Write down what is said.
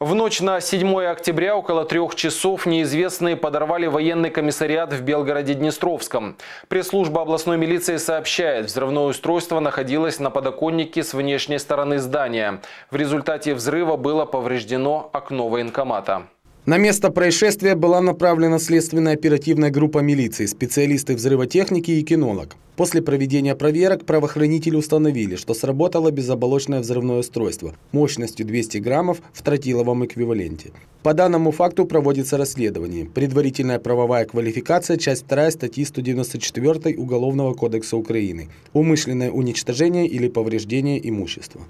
В ночь на 7 октября около трех часов неизвестные подорвали военный комиссариат в Белгороде-Днестровском. Пресс-служба областной милиции сообщает, взрывное устройство находилось на подоконнике с внешней стороны здания. В результате взрыва было повреждено окно военкомата. На место происшествия была направлена следственная оперативная группа милиции, специалисты взрывотехники и кинолог. После проведения проверок правоохранители установили, что сработало безоболочное взрывное устройство мощностью 200 граммов в тротиловом эквиваленте. По данному факту проводится расследование. Предварительная правовая квалификация, часть 2 статьи 194 Уголовного кодекса Украины. Умышленное уничтожение или повреждение имущества.